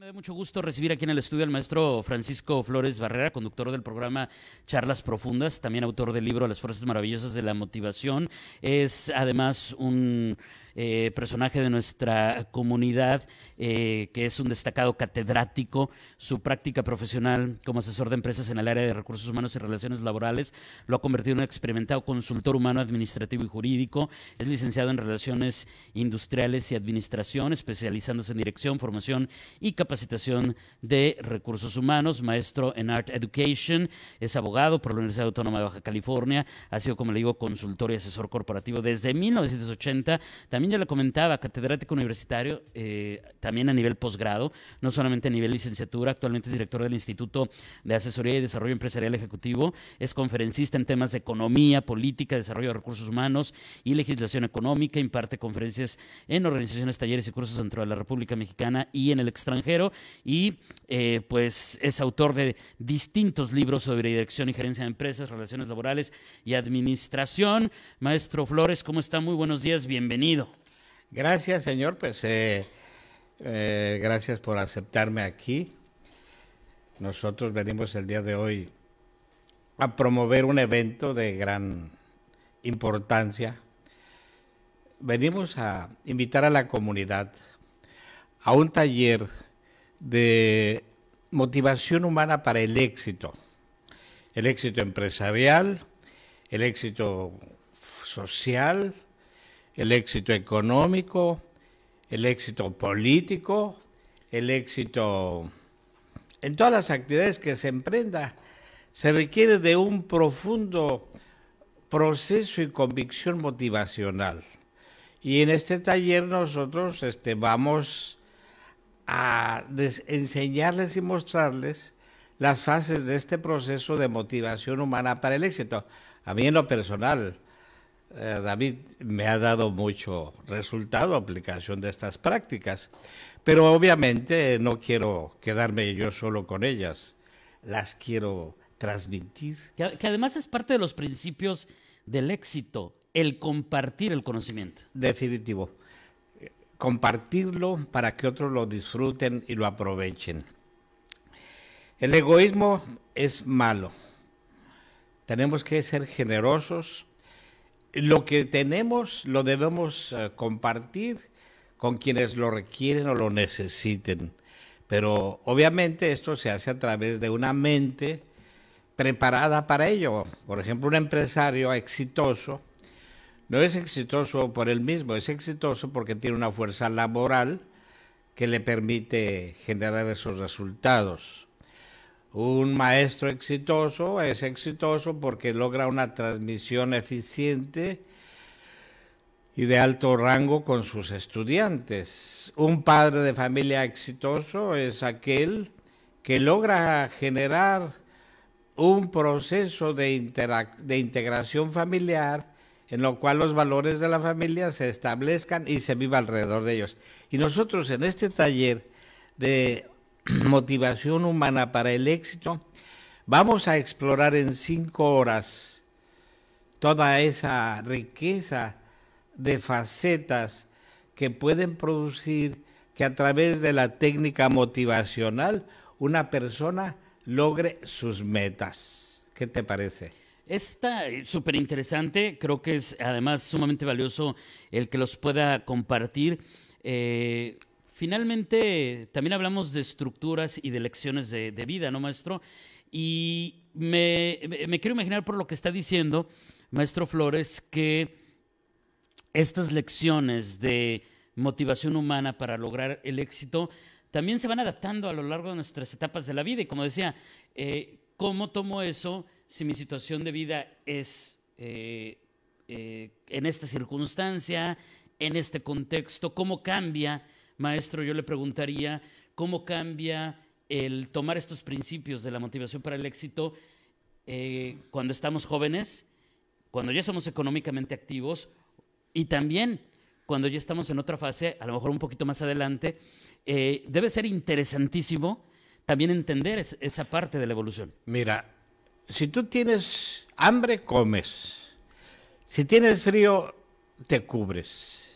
Me da mucho gusto recibir aquí en el estudio al maestro Francisco Flores Barrera, conductor del programa Charlas Profundas, también autor del libro Las Fuerzas Maravillosas de la Motivación. Es además un eh, personaje de nuestra comunidad, eh, que es un destacado catedrático. Su práctica profesional como asesor de empresas en el área de recursos humanos y relaciones laborales lo ha convertido en un experimentado consultor humano administrativo y jurídico. Es licenciado en relaciones industriales y administración, especializándose en dirección, formación y capacitación de recursos humanos, maestro en Art Education, es abogado por la Universidad Autónoma de Baja California, ha sido, como le digo, consultor y asesor corporativo desde 1980. También ya le comentaba, catedrático universitario, eh, también a nivel posgrado, no solamente a nivel licenciatura, actualmente es director del Instituto de Asesoría y Desarrollo Empresarial Ejecutivo, es conferencista en temas de economía, política, desarrollo de recursos humanos y legislación económica, imparte conferencias en organizaciones, talleres y cursos dentro de la República Mexicana y en el extranjero, y eh, pues es autor de distintos libros sobre dirección y gerencia de empresas, relaciones laborales y administración. Maestro Flores, ¿cómo está? Muy buenos días, bienvenido. Gracias, Señor, pues eh, eh, gracias por aceptarme aquí. Nosotros venimos el día de hoy a promover un evento de gran importancia. Venimos a invitar a la comunidad a un taller de motivación humana para el éxito, el éxito empresarial, el éxito social, el éxito económico, el éxito político, el éxito en todas las actividades que se emprenda, se requiere de un profundo proceso y convicción motivacional. Y en este taller nosotros este, vamos a enseñarles y mostrarles las fases de este proceso de motivación humana para el éxito. A mí en lo personal, eh, David, me ha dado mucho resultado aplicación de estas prácticas, pero obviamente no quiero quedarme yo solo con ellas, las quiero transmitir. que además es parte de los principios del éxito, el compartir el conocimiento. Definitivo. Compartirlo para que otros lo disfruten y lo aprovechen. El egoísmo es malo. Tenemos que ser generosos lo que tenemos lo debemos eh, compartir con quienes lo requieren o lo necesiten. Pero obviamente esto se hace a través de una mente preparada para ello. Por ejemplo, un empresario exitoso no es exitoso por él mismo, es exitoso porque tiene una fuerza laboral que le permite generar esos resultados. Un maestro exitoso es exitoso porque logra una transmisión eficiente y de alto rango con sus estudiantes. Un padre de familia exitoso es aquel que logra generar un proceso de, de integración familiar en lo cual los valores de la familia se establezcan y se viva alrededor de ellos. Y nosotros en este taller de motivación humana para el éxito, vamos a explorar en cinco horas toda esa riqueza de facetas que pueden producir que a través de la técnica motivacional una persona logre sus metas. ¿Qué te parece? Está eh, súper interesante, creo que es además sumamente valioso el que los pueda compartir. Eh, Finalmente, también hablamos de estructuras y de lecciones de, vida, ¿no, maestro? Y me, quiero imaginar por lo que está diciendo, maestro Flores, que estas lecciones de motivación humana para lograr el éxito también se van adaptando a lo largo de nuestras etapas de la vida. Y como decía, eh, ¿cómo tomo eso si mi situación de vida es eh, eh, en esta circunstancia, en este contexto? ¿Cómo cambia? maestro, yo le preguntaría cómo cambia el tomar estos principios de la motivación para el éxito eh, cuando estamos jóvenes, cuando ya somos económicamente activos y también cuando ya estamos en otra fase, a lo mejor un poquito más adelante. Eh, debe ser interesantísimo también entender esa parte de la evolución. Mira, si tú tienes hambre, comes. Si tienes frío, te cubres.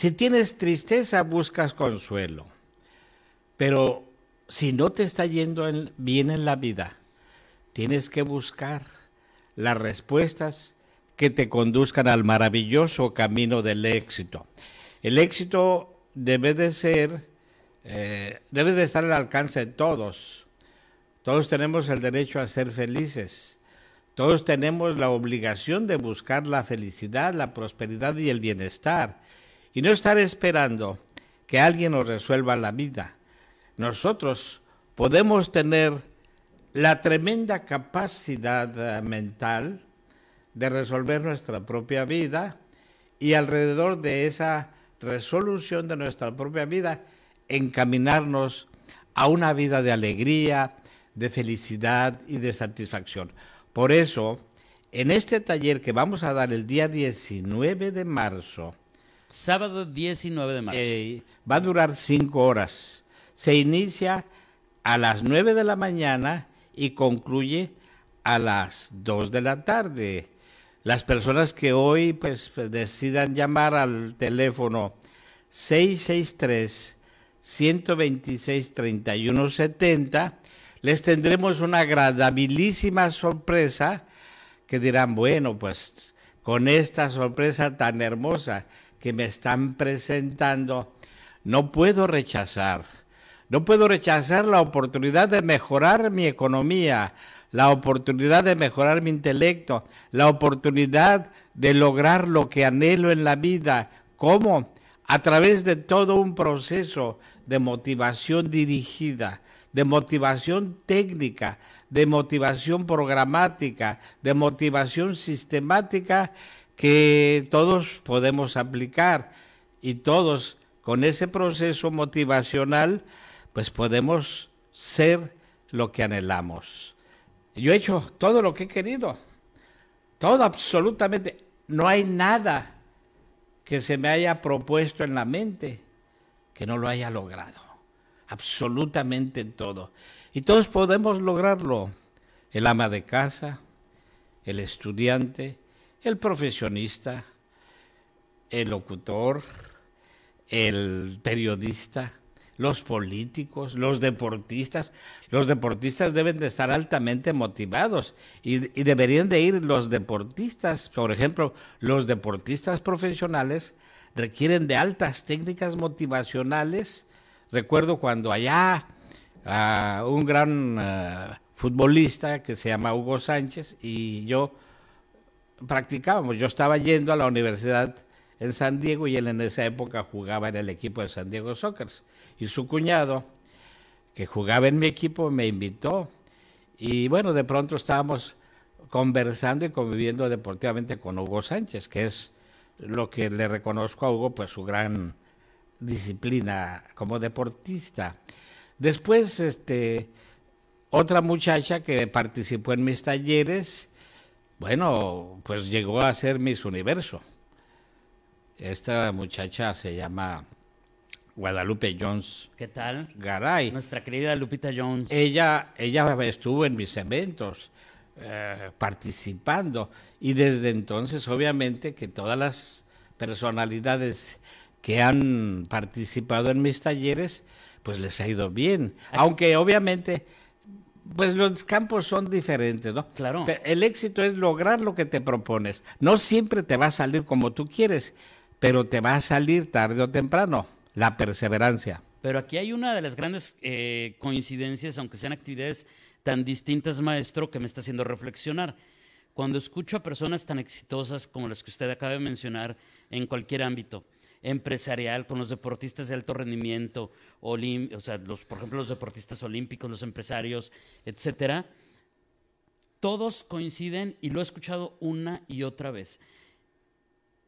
Si tienes tristeza, buscas consuelo. Pero si no te está yendo bien en la vida, tienes que buscar las respuestas que te conduzcan al maravilloso camino del éxito. El éxito debe de ser, eh, debe de estar al alcance de todos. Todos tenemos el derecho a ser felices. Todos tenemos la obligación de buscar la felicidad, la prosperidad y el bienestar y no estar esperando que alguien nos resuelva la vida. Nosotros podemos tener la tremenda capacidad eh, mental de resolver nuestra propia vida y alrededor de esa resolución de nuestra propia vida encaminarnos a una vida de alegría, de felicidad y de satisfacción. Por eso, en este taller que vamos a dar el día 19 de marzo, Sábado 19 de marzo. Eh, va a durar cinco horas. Se inicia a las nueve de la mañana y concluye a las 2 de la tarde. Las personas que hoy pues, decidan llamar al teléfono 663 126 3170 les tendremos una agradabilísima sorpresa que dirán, bueno, pues con esta sorpresa tan hermosa que me están presentando, no puedo rechazar. No puedo rechazar la oportunidad de mejorar mi economía, la oportunidad de mejorar mi intelecto, la oportunidad de lograr lo que anhelo en la vida. ¿Cómo? A través de todo un proceso de motivación dirigida, de motivación técnica, de motivación programática, de motivación sistemática que todos podemos aplicar y todos con ese proceso motivacional, pues podemos ser lo que anhelamos. Yo he hecho todo lo que he querido, todo absolutamente. No hay nada que se me haya propuesto en la mente que no lo haya logrado. Absolutamente todo. Y todos podemos lograrlo. El ama de casa, el estudiante, el profesionista, el locutor, el periodista, los políticos, los deportistas. Los deportistas deben de estar altamente motivados y, deberían de ir los deportistas, por ejemplo, los deportistas profesionales requieren de altas técnicas motivacionales. Recuerdo cuando allá un gran eh, futbolista que se llama Hugo Sánchez y yo practicábamos. Yo estaba yendo a la universidad en San Diego y él en esa época jugaba en el equipo de San Diego Soccer. Y su cuñado, que jugaba en mi equipo, me invitó. Y bueno, de pronto estábamos conversando y conviviendo deportivamente con Hugo Sánchez, que es lo que le reconozco a Hugo, pues su gran disciplina como deportista. Después, este, otra muchacha que participó en mis talleres bueno, pues llegó a ser Miss Universo. Esta muchacha se llama Guadalupe Jones. ¿Qué tal? Garay. Nuestra querida Lupita Jones. Ella, ella estuvo en mis eventos eh, participando y desde entonces obviamente que todas las personalidades que han participado en mis talleres pues les ha ido bien. Aunque obviamente pues los campos son diferentes, ¿no? Claro. el éxito es lograr lo que te propones. No siempre te va a salir como tú quieres, pero te va a salir tarde o temprano. La perseverancia. Pero aquí hay una de las grandes eh, coincidencias, aunque sean actividades tan distintas, maestro, que me está haciendo reflexionar. Cuando escucho a personas tan exitosas como las que usted acaba de mencionar en cualquier ámbito, empresarial con los deportistas de alto rendimiento, los, por ejemplo, los deportistas olímpicos, los empresarios, etcétera, todos coinciden y lo he escuchado una y otra vez.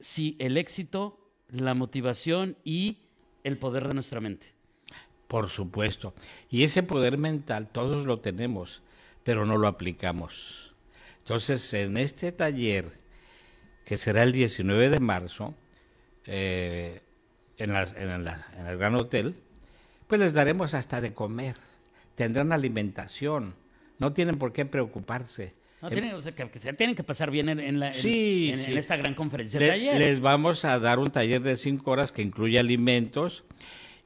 Si el éxito, la motivación y el poder de nuestra mente. Por supuesto. Y ese poder mental todos lo tenemos, pero no lo aplicamos. Entonces, en este taller, que será el 19 de marzo, eh, en, el Gran Hotel, pues les daremos hasta de comer. Tendrán alimentación. No tienen por qué preocuparse. No, tienen, o sea, que, tienen que pasar bien en, la, esta gran conferencia Les vamos a dar un taller de cinco horas que incluye alimentos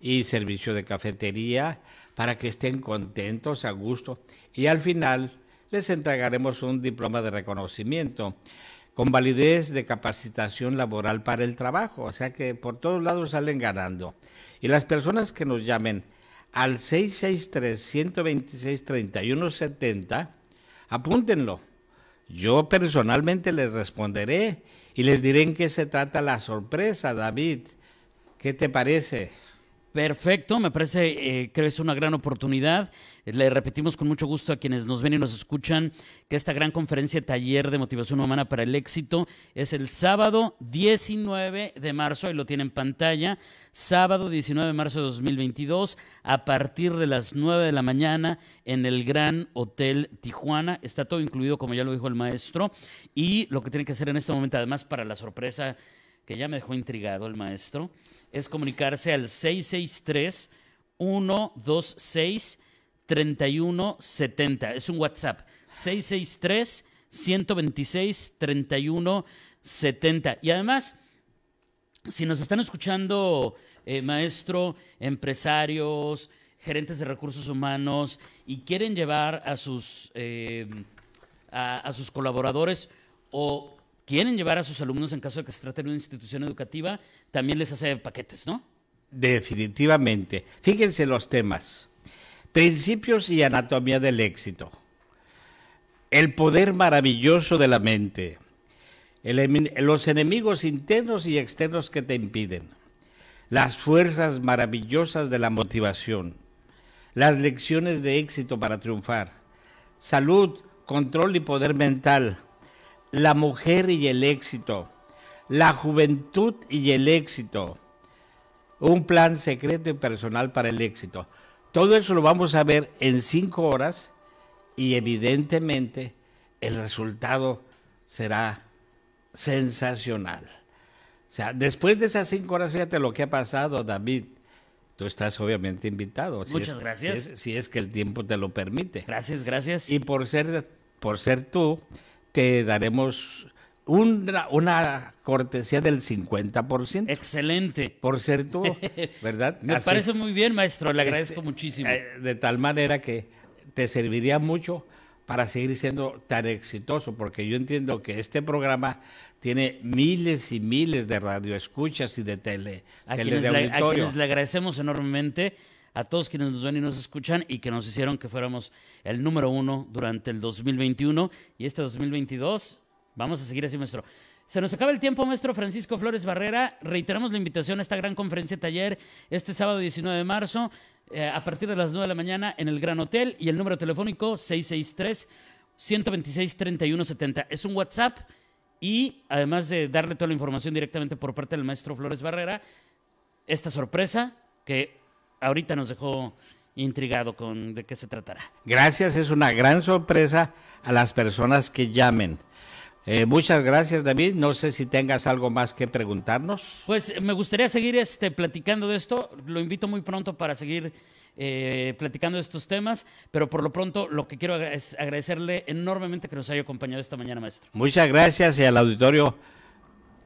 y servicio de cafetería para que estén contentos, a gusto. Y al final les entregaremos un diploma de reconocimiento con validez de capacitación laboral para el trabajo. O sea que por todos lados salen ganando. Y las personas que nos llamen al 663-126-3170, apúntenlo. Yo personalmente les responderé y les diré en qué se trata la sorpresa, David. ¿Qué te parece? Perfecto, me parece eh, que es una gran oportunidad. Le repetimos con mucho gusto a quienes nos ven y nos escuchan que esta gran conferencia taller de motivación humana para el éxito es el sábado 19 de marzo, ahí lo tiene en pantalla, sábado 19 de marzo de 2022 a partir de las 9 de la mañana en el Gran Hotel Tijuana. Está todo incluido, como ya lo dijo el maestro, y lo que tiene que hacer en este momento, además, para la sorpresa que ya me dejó intrigado el maestro, es comunicarse al 663-126-3170. Es un WhatsApp. 663-126-3170. Y además, si nos están escuchando, eh, maestro, empresarios, gerentes de recursos humanos y quieren llevar a sus, eh, a sus colaboradores o quieren llevar a sus alumnos en caso de que se trate de una institución educativa, también les hace paquetes, ¿no? Definitivamente. Fíjense los temas. Principios y anatomía del éxito. El poder maravilloso de la mente. los enemigos internos y externos que te impiden. Las fuerzas maravillosas de la motivación. Las lecciones de éxito para triunfar. Salud, control y poder mental la mujer y el éxito, la juventud y el éxito, un plan secreto y personal para el éxito. Todo eso lo vamos a ver en cinco horas y evidentemente el resultado será sensacional. O sea, después de esas cinco horas, fíjate lo que ha pasado, David. Tú estás obviamente invitado. Muchas si es, gracias. Si es, que el tiempo te lo permite. Gracias, gracias. Y por ser, por ser tú, te daremos una, una, cortesía del 50%. Excelente. Por cierto, ¿verdad? Me parece muy bien, maestro, le agradezco este, muchísimo. Eh, de tal manera que te serviría mucho para seguir siendo tan exitoso, porque yo entiendo que este programa tiene miles y miles de radioescuchas y de tele. a quienes le agradecemos enormemente a todos quienes nos ven y nos escuchan y que nos hicieron que fuéramos el número uno durante el 2021 y este 2022. Vamos a seguir así, maestro. Se nos acaba el tiempo, maestro Francisco Flores Barrera. Reiteramos la invitación a esta gran conferencia taller este sábado 19 de marzo eh, a partir de las 9 de la mañana en el Gran Hotel y el número telefónico 663-126-3170. Es un WhatsApp y además de darle toda la información directamente por parte del maestro Flores Barrera, esta sorpresa que ahorita nos dejó intrigado con de qué se tratará. Gracias, es una gran sorpresa a las personas que llamen. Eh, muchas gracias, David. No sé si tengas algo más que preguntarnos. Pues eh, me gustaría seguir este, platicando de esto. Lo invito muy pronto para seguir eh, platicando de estos temas, pero por lo pronto lo que quiero es agradecerle enormemente que nos haya acompañado esta mañana, maestro. Muchas gracias y al auditorio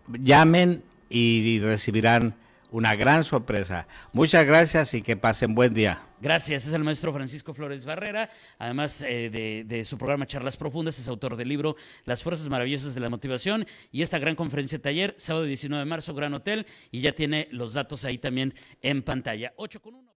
llamen y recibirán una gran sorpresa. Muchas gracias y que pasen buen día. Gracias, es el maestro Francisco Flores Barrera, además eh, de, su programa Charlas Profundas, es autor del libro Las Fuerzas Maravillosas de la Motivación y esta gran conferencia de taller, sábado 19 de marzo, Gran Hotel, y ya tiene los datos ahí también en pantalla. 8 con